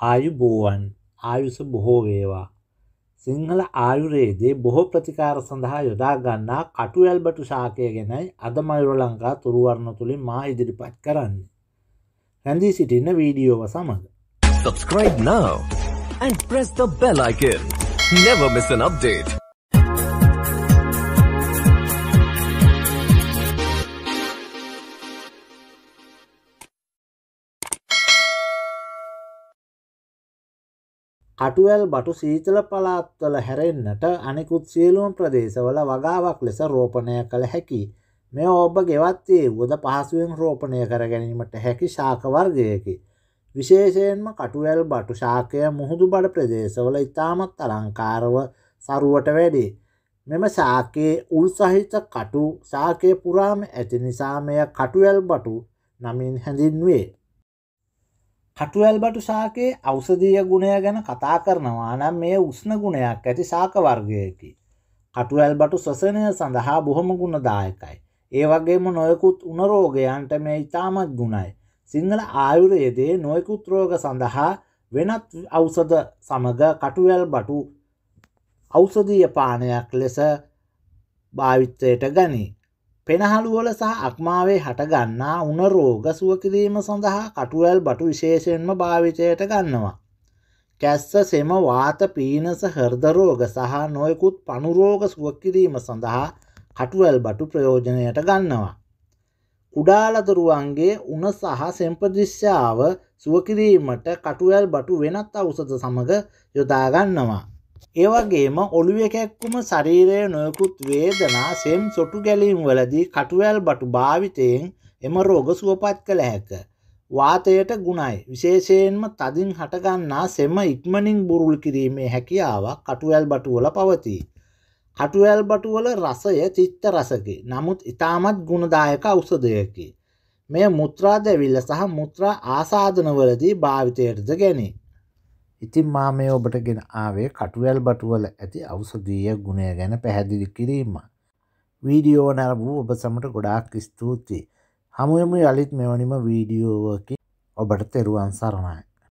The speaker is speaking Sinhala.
ආයුබෝවන් ආයුස බොහෝ වේවා. සිංහල ආයුරේදේ බොහෝ ප්‍රතිකාර සඳහා යොදාගන්නා කටුවැල්බටු ශාකය ගැනයි අද මයුර ලංකා තුරුවරණ තුළින් මා ඉදිරිපත් කරන්න. රැඳී සිටින්න වීඩියෝව සමඟ. Subscribe now and press the bell icon. Never miss an update. කටුවල් බටු සීතල පලාත්වල හැරෙන්න්නට අනෙකුත් සියලුම් ප්‍රදේශවල වගාවක් ලෙස රෝපණය කළ හැකි. මෙ ඔබ ගෙවත්තේ ගොද පහසුවෙන් රෝපණය කර ගැනීමට හැකි ශාකවර්ගයකි. විශේෂයෙන්ම කටුවල් බටු ශාකය මුහුදු බඩ ප්‍රදේශවල ඉතාමත් අලංකාරව සරුවට වැඩේ. මෙම ශාකයේ උල් සහිත කටු ශාකය පුරාම ඇති නිසාමය කටුවල් බටු නමින් හැඳින්වේ. කටුවල්බටු සාකයේ අවසදීය ගුණය ගැන කතා කරනවා නම් මේ උස්න ගුණයක් ඇති සාක වර්ගයකි. කටුවල්බටු ස්වසනය සඳහා බොහොම ගුණදායකයි. ඒ වගේම නොයකුත් උනරෝගයන්ට මේ ඉතාමත් ගුණයි. සිංහල ආයුරයේදේ නොයකුත්‍රෝග සඳහා වෙනත් අවසද සමඟ කටුවල් බටු අවසදීය පානයක් ලෙස භාවිත්‍රයට ගනී. පෙනහළුවල සහ අක්මාවේ හටගන්නා උන රෝග සුවකිරීම සඳහා කටුවල් බටු විශේෂයෙන්ම භාවිතයට ගන්නවා. කැස්ස සෙම වාත පීනස හර්දරෝග සහ නොයකුත් පණුරෝග සුවකිරීම සඳහා කටුවල් බටු ප්‍රයෝජනයට ගන්නවා. කුඩාලදරුවන්ගේ උන සහ සෙම්පදිශ්‍යාව සුවකිරීමට කටුවල් බටු වෙනත් අවසද සමඟ යොදාගන්නවා. ඒවගේම ඔළුුව එකැක්කුම ශරීරය නොයකුත් වේදනා සෙම් සොටු ගැලීම් වලදී කටුවැල් බටු භාවිතයෙන් එම රෝග සුවපත් කළ හැක. වාතයට ගුණයි විශේෂයෙන්ම තදින් හටගන්නා සෙම ඉක්මනින් බුරුල් කිරීමේ හැකියාවක් කටුවැල් බටුවල පවතිී. කටුවැල් බටුවල රසය චිත්ත රසකි නමුත් ඉතාමත් ගුණදායක අවසදයකි. මෙය මුත්‍රා දැවිල්ල සහ මුත්‍රා ආසාධනවලදී භාවිතයටද ගැනී. ඉතින් මා මේ ඔබට ගෙන ආවේ කටුවැල් බටුවල ඇති අවසදීය ගුණය ගැන පැහැදිලි කිරීම. වීඩියෝ නැරබූ ඔබ සමට ගොඩාක් ස්තුූතියි. හමුයම යළිත් මෙවනිම වීඩියෝවකි ඔබට තෙරුවන් සරණයි.